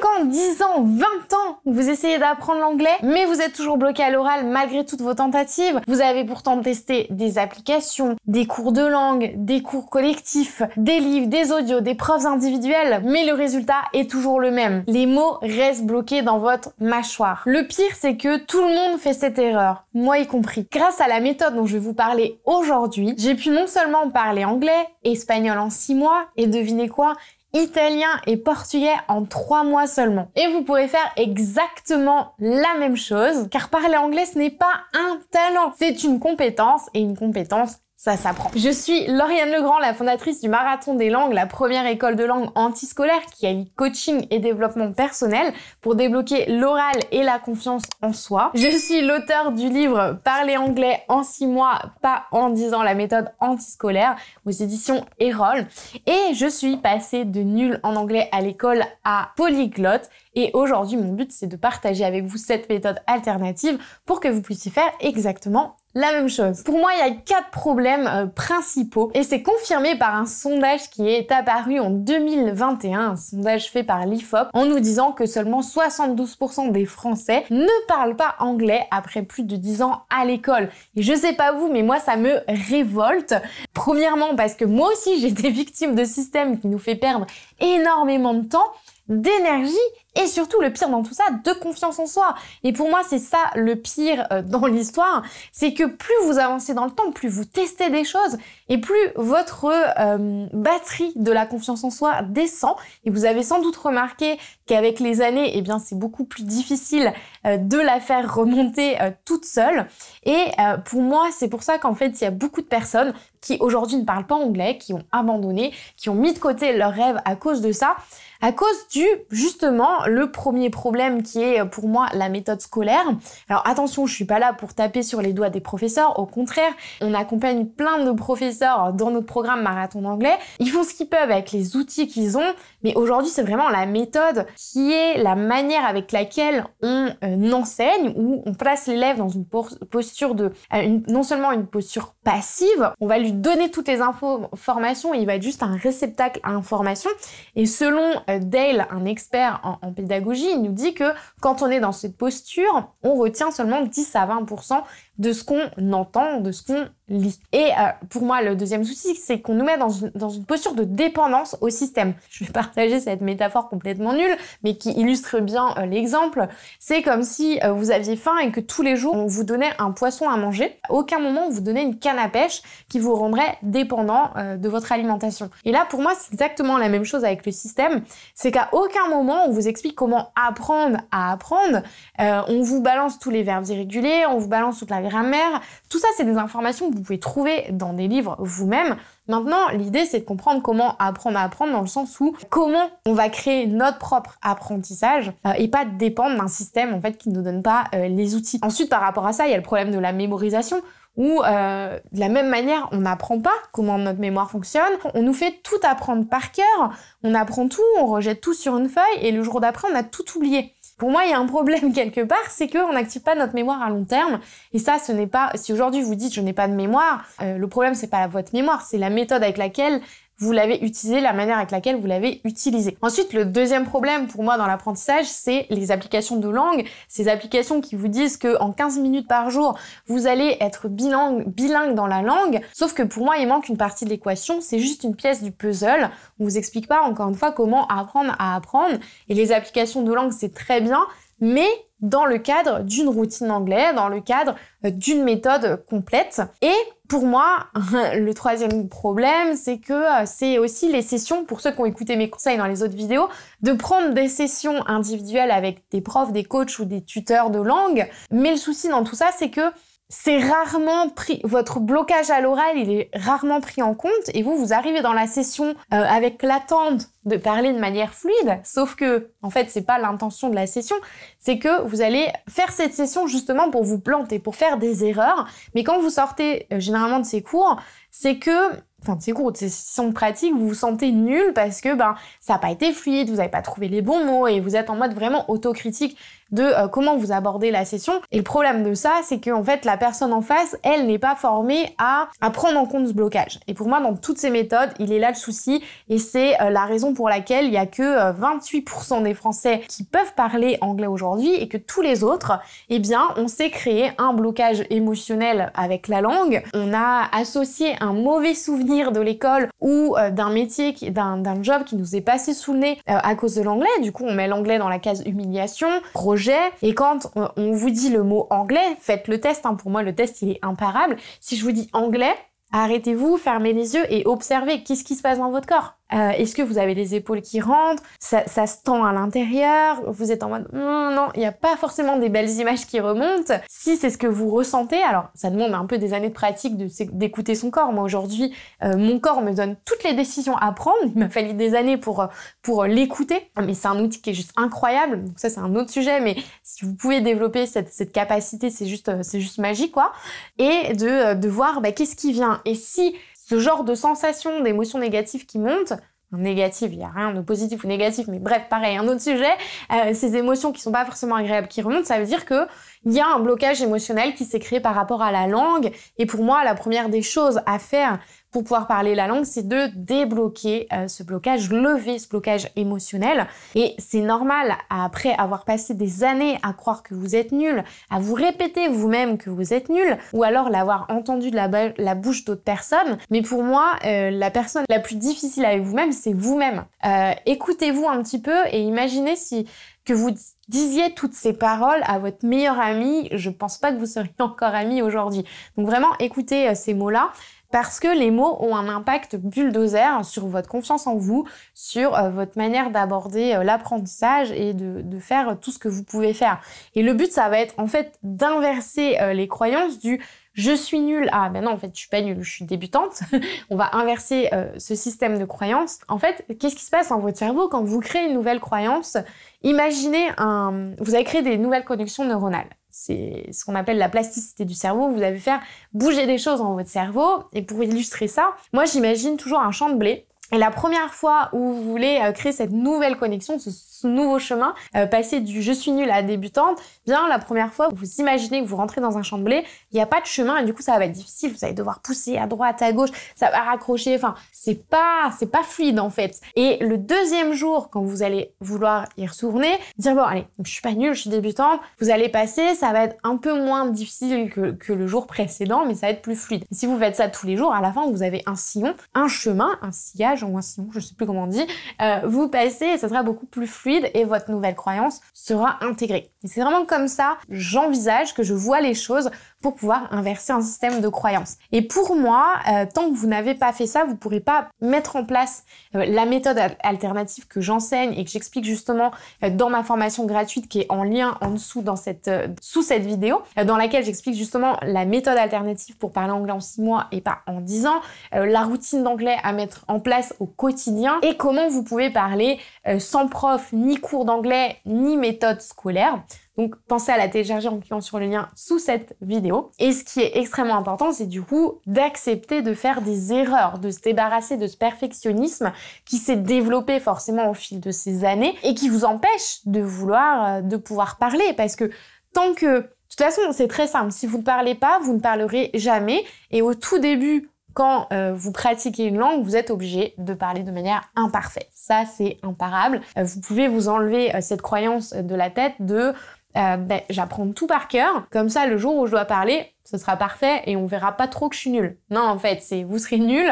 5 ans, 10 ans, 20 ans, vous essayez d'apprendre l'anglais, mais vous êtes toujours bloqué à l'oral malgré toutes vos tentatives. Vous avez pourtant testé des applications, des cours de langue, des cours collectifs, des livres, des audios, des preuves individuelles, mais le résultat est toujours le même. Les mots restent bloqués dans votre mâchoire. Le pire, c'est que tout le monde fait cette erreur, moi y compris. Grâce à la méthode dont je vais vous parler aujourd'hui, j'ai pu non seulement parler anglais, espagnol en 6 mois, et devinez quoi italien et portugais en trois mois seulement. Et vous pourrez faire exactement la même chose, car parler anglais, ce n'est pas un talent, c'est une compétence et une compétence ça s'apprend. Je suis Lauriane Legrand, la fondatrice du Marathon des Langues, la première école de langue antiscolaire qui a eu coaching et développement personnel pour débloquer l'oral et la confiance en soi. Je suis l'auteur du livre Parler anglais en six mois, pas en dix ans, la méthode antiscolaire aux éditions Erol. Et je suis passée de nul en anglais à l'école à polyglotte et aujourd'hui, mon but, c'est de partager avec vous cette méthode alternative pour que vous puissiez faire exactement la même chose. Pour moi, il y a quatre problèmes euh, principaux et c'est confirmé par un sondage qui est apparu en 2021, un sondage fait par l'IFOP, en nous disant que seulement 72% des Français ne parlent pas anglais après plus de 10 ans à l'école. Et je sais pas vous, mais moi, ça me révolte. Premièrement, parce que moi aussi, j'ai été victime de systèmes qui nous fait perdre énormément de temps d'énergie et surtout le pire dans tout ça, de confiance en soi. Et pour moi, c'est ça le pire euh, dans l'histoire, c'est que plus vous avancez dans le temps, plus vous testez des choses et plus votre euh, batterie de la confiance en soi descend. Et vous avez sans doute remarqué qu'avec les années, eh bien, c'est beaucoup plus difficile euh, de la faire remonter toute seule. Et pour moi, c'est pour ça qu'en fait, il y a beaucoup de personnes qui aujourd'hui ne parlent pas anglais, qui ont abandonné, qui ont mis de côté leurs rêves à cause de ça, à cause du justement le premier problème qui est euh, pour moi la méthode scolaire. Alors attention, je suis pas là pour taper sur les doigts des professeurs, au contraire, on accompagne plein de professeurs dans notre programme Marathon d'anglais. Ils font ce qu'ils peuvent avec les outils qu'ils ont, mais aujourd'hui c'est vraiment la méthode qui est la manière avec laquelle on euh, enseigne ou on place l'élève dans une posture de, euh, non seulement une posture passive, on va lui donner toutes les infos, et il va être juste un réceptacle à informations et selon Dale, un expert en pédagogie, il nous dit que quand on est dans cette posture, on retient seulement 10 à 20 de ce qu'on entend, de ce qu'on lit. Et euh, pour moi, le deuxième souci, c'est qu'on nous met dans une, posture de dépendance au système. Je vais partager cette métaphore complètement nulle, mais qui illustre bien euh, l'exemple. C'est comme si euh, vous aviez faim et que tous les jours, on vous donnait un poisson à manger. À aucun moment, on vous donnait une canne à pêche qui vous rendrait dépendant de votre alimentation. Et là, pour moi, c'est exactement la même chose avec le système. C'est qu'à aucun moment, on vous explique comment apprendre à apprendre. on vous balance tous les verbes irréguliers, on vous balance toute la tout ça, c'est des informations que vous pouvez trouver dans des livres vous-même. Maintenant, l'idée, c'est de comprendre comment apprendre à apprendre dans le sens où comment on va créer notre propre apprentissage euh, et pas dépendre d'un système en fait qui ne nous donne pas euh, les outils. Ensuite, par rapport à ça, il y a le problème de la mémorisation où euh, de la même manière, on n'apprend pas comment notre mémoire fonctionne, on nous fait tout apprendre par cœur, on apprend tout, on rejette tout sur une feuille et le jour d'après, on a tout oublié. Pour moi, il y a un problème quelque part, c'est qu'on n'active pas notre mémoire à long terme. Et ça, ce n'est pas. Si aujourd'hui vous dites je n'ai pas de mémoire, euh, le problème c'est pas votre mémoire, c'est la méthode avec laquelle vous l'avez utilisé, la manière avec laquelle vous l'avez utilisé. Ensuite, le deuxième problème pour moi dans l'apprentissage, c'est les applications de langue, ces applications qui vous disent que en 15 minutes par jour, vous allez être bilingue, bilingue dans la langue, sauf que pour moi, il manque une partie de l'équation, c'est juste une pièce du puzzle. On vous explique pas encore une fois comment apprendre à apprendre et les applications de langue, c'est très bien, mais dans le cadre d'une routine anglaise, dans le cadre euh, d'une méthode complète. Et pour moi, le troisième problème, c'est que euh, c'est aussi les sessions, pour ceux qui ont écouté mes conseils dans les autres vidéos, de prendre des sessions individuelles avec des profs, des coachs ou des tuteurs de langue. Mais le souci dans tout ça, c'est que c'est rarement pris, votre blocage à l'oral, il est rarement pris en compte et vous, vous arrivez dans la session euh, avec l'attente de parler de manière fluide, sauf que, en fait, c'est pas l'intention de la session, c'est que vous allez faire cette session justement pour vous planter, pour faire des erreurs, mais quand vous sortez euh, généralement de ces cours, c'est que enfin de ces cours, de ces sessions pratiques, vous vous sentez nul parce que ben ça n'a pas été fluide, vous n'avez pas trouvé les bons mots et vous êtes en mode vraiment autocritique de euh, comment vous abordez la session. Et le problème de ça, c'est qu'en fait, la personne en face, elle n'est pas formée à, à, prendre en compte ce blocage. Et pour moi, dans toutes ces méthodes, il est là le souci et c'est euh, la raison pour laquelle il n'y a que 28% euh, des Français qui peuvent parler anglais aujourd'hui et que tous les autres, eh bien, on s'est créé un blocage émotionnel avec la langue. On a associé un mauvais souvenir de l'école ou d'un métier, d'un job qui nous est passé sous le nez à cause de l'anglais. Du coup, on met l'anglais dans la case humiliation, et quand on vous dit le mot anglais, faites le test. Hein. Pour moi, le test, il est imparable. Si je vous dis anglais, arrêtez-vous, fermez les yeux et observez qu'est-ce qui se passe dans votre corps. Euh, est-ce que vous avez les épaules qui rentrent ça, se tend à l'intérieur Vous êtes en mode non, il n'y a pas forcément des belles images qui remontent. Si c'est ce que vous ressentez, alors ça demande un peu des années de pratique d'écouter son corps. Moi aujourd'hui, euh, mon corps me donne toutes les décisions à prendre. Il m'a fallu des années pour, pour l'écouter. Mais c'est un outil qui est juste incroyable. Donc ça, c'est un autre sujet. Mais si vous pouvez développer cette, capacité, c'est juste, euh, juste magique, quoi. Et de, voir bah, qu'est-ce qui vient. Et si ce genre de sensations, d'émotions négatives qui montent, négatives, il n'y a rien de positif ou négatif, mais bref, pareil, un autre sujet, euh, ces émotions qui sont pas forcément agréables qui remontent, ça veut dire que il y a un blocage émotionnel qui s'est créé par rapport à la langue. Et pour moi, la première des choses à faire pour pouvoir parler la langue, c'est de débloquer euh, ce blocage, lever ce blocage émotionnel. Et c'est normal, après avoir passé des années à croire que vous êtes nul, à vous répéter vous-même que vous êtes nul, ou alors l'avoir entendu de la, bouche d'autres personnes. Mais pour moi, euh, la personne la plus difficile avec vous-même, c'est vous-même. Euh, écoutez-vous un petit peu et imaginez si que vous disiez toutes ces paroles à votre meilleur ami, je pense pas que vous seriez encore amis aujourd'hui. Donc vraiment, écoutez ces mots-là parce que les mots ont un impact bulldozer sur votre confiance en vous, sur euh, votre manière d'aborder euh, l'apprentissage et de, faire euh, tout ce que vous pouvez faire. Et le but, ça va être en fait d'inverser les croyances du je suis nulle ah ben non en fait je suis pas nulle je suis débutante on va inverser euh, ce système de croyance en fait qu'est-ce qui se passe dans votre cerveau quand vous créez une nouvelle croyance imaginez un vous avez créé des nouvelles connexions neuronales c'est ce qu'on appelle la plasticité du cerveau. Vous avez faire bouger des choses dans votre cerveau. Et pour illustrer ça, moi j'imagine toujours un champ de blé et la première fois où vous voulez euh, créer cette nouvelle connexion, ce, nouveau chemin, euh, passer du je suis nulle à débutante, eh bien la première fois, vous imaginez que vous rentrez dans un champ de blé, il n'y a pas de chemin et du coup ça va être difficile, vous allez devoir pousser à droite, à gauche, ça va raccrocher, enfin c'est pas c'est pas fluide en fait. Et le deuxième jour, quand vous allez vouloir y retourner, dire bon allez, je suis pas nulle, je suis débutante, vous allez passer, ça va être un peu moins difficile que, le jour précédent, mais ça va être plus fluide. si vous faites ça tous les jours, à la fin vous avez un sillon, un chemin, un sillage ou un je ne sais plus comment on dit, euh, vous passez et ça sera beaucoup plus fluide et votre nouvelle croyance sera intégrée. Et c'est vraiment comme ça, j'envisage que je vois les choses pour pouvoir inverser un système de croyance. Et pour moi, euh, tant que vous n'avez pas fait ça, vous ne pourrez pas mettre en place euh, la méthode alternative que j'enseigne et que j'explique justement dans ma formation gratuite qui est en lien en dessous dans cette, sous cette vidéo, dans laquelle j'explique justement la méthode alternative pour parler anglais en 6 mois et pas en 10 ans, la routine d'anglais à mettre en place au quotidien et comment vous pouvez parler euh, sans prof, ni cours d'anglais, ni méthode scolaire. Donc pensez à la télécharger en cliquant sur le lien sous cette vidéo. Et ce qui est extrêmement important, c'est du coup d'accepter de faire des erreurs, de se débarrasser de ce perfectionnisme qui s'est développé forcément au fil de ces années et qui vous empêche de vouloir, euh, de pouvoir parler. Parce que tant que... De toute façon, c'est très simple. Si vous ne parlez pas, vous ne parlerez jamais. Et au tout début quand euh, vous pratiquez une langue, vous êtes obligé de parler de manière imparfaite. Ça, c'est imparable. Euh, vous pouvez vous enlever euh, cette croyance de la tête de ben, j'apprends tout par cœur, comme ça le jour où je dois parler, ce sera parfait et on verra pas trop que je suis nulle. Non, en fait, c'est vous serez nul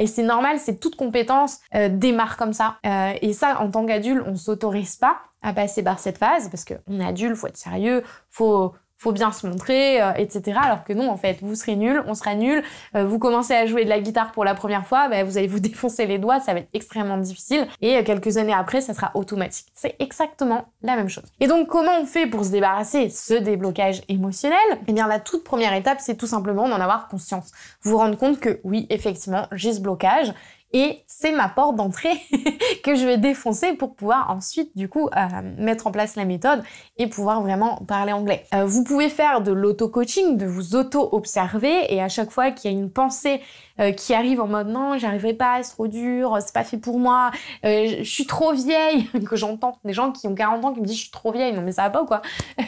et c'est normal, c'est toute compétence démarre comme ça. et ça, en tant qu'adulte, on s'autorise pas à passer par cette phase parce qu'on est adulte, faut être sérieux, faut faut bien se montrer, euh, etc. Alors que non, en fait, vous serez nul, on sera nul. Euh, vous commencez à jouer de la guitare pour la première fois, bah, vous allez vous défoncer les doigts, ça va être extrêmement difficile. Et euh, quelques années après, ça sera automatique. C'est exactement la même chose. Et donc, comment on fait pour se débarrasser de ce déblocage émotionnel Eh bien, la toute première étape, c'est tout simplement d'en avoir conscience. Vous vous rendre compte que oui, effectivement, j'ai ce blocage et c'est ma porte d'entrée que je vais défoncer pour pouvoir ensuite du coup euh, mettre en place la méthode et pouvoir vraiment parler anglais. Euh, vous pouvez faire de l'auto-coaching, de vous auto-observer et à chaque fois qu'il y a une pensée euh, qui arrive en mode non, arriverai pas, c'est trop dur, c'est pas fait pour moi, je suis trop vieille, que j'entends des gens qui ont 40 ans qui me disent je suis trop vieille, non mais ça va pas ou quoi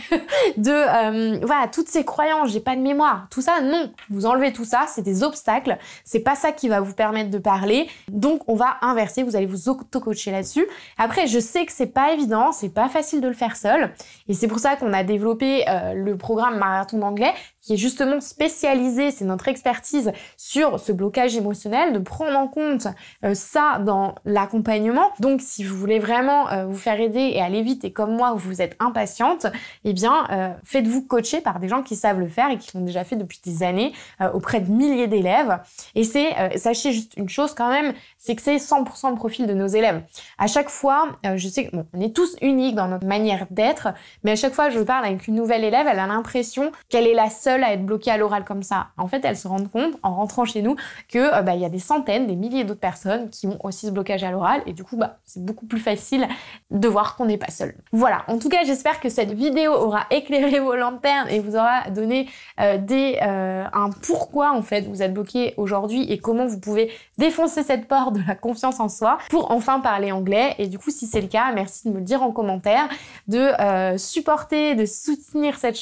De voilà, toutes ces croyances, j'ai pas de mémoire, tout ça, non, vous enlevez tout ça, c'est des obstacles, c'est pas ça qui va vous permettre de parler donc on va inverser, vous allez vous auto-coacher là-dessus. Après, je sais que c'est pas évident, c'est pas facile de le faire seul. Et c'est pour ça qu'on a développé euh, le programme Marathon d'anglais qui est justement spécialisée, c'est notre expertise sur ce blocage émotionnel, de prendre en compte euh, ça dans l'accompagnement. Donc si vous voulez vraiment euh, vous faire aider et aller vite et comme moi vous êtes impatiente, eh bien euh, faites-vous coacher par des gens qui savent le faire et qui l'ont déjà fait depuis des années auprès de milliers d'élèves. Et c'est, sachez juste une chose quand même, c'est que c'est 100% le profil de nos élèves. À chaque fois, je sais qu'on est tous uniques dans notre manière d'être, mais à chaque fois je parle avec une nouvelle élève, elle a l'impression qu'elle est la seule à être bloquée à l'oral comme ça. En fait, elles se rendent compte en rentrant chez nous que euh, bah, il y a des centaines, des milliers d'autres personnes qui ont aussi ce blocage à l'oral et du coup, bah, c'est beaucoup plus facile de voir qu'on n'est pas seul. Voilà. En tout cas, j'espère que cette vidéo aura éclairé vos lanternes et vous aura donné euh, des, euh, un pourquoi en fait vous êtes bloqué aujourd'hui et comment vous pouvez défoncer cette porte de la confiance en soi pour enfin parler anglais. Et du coup, si c'est le cas, merci de me le dire en commentaire, de supporter, de soutenir cette,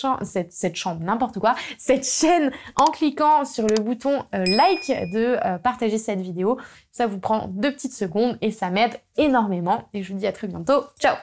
cette chambre, n'importe quoi, cette chaîne en cliquant sur le bouton euh, like de euh, partager cette vidéo. Ça vous prend deux petites secondes et ça m'aide énormément. Et je vous dis à très bientôt. Ciao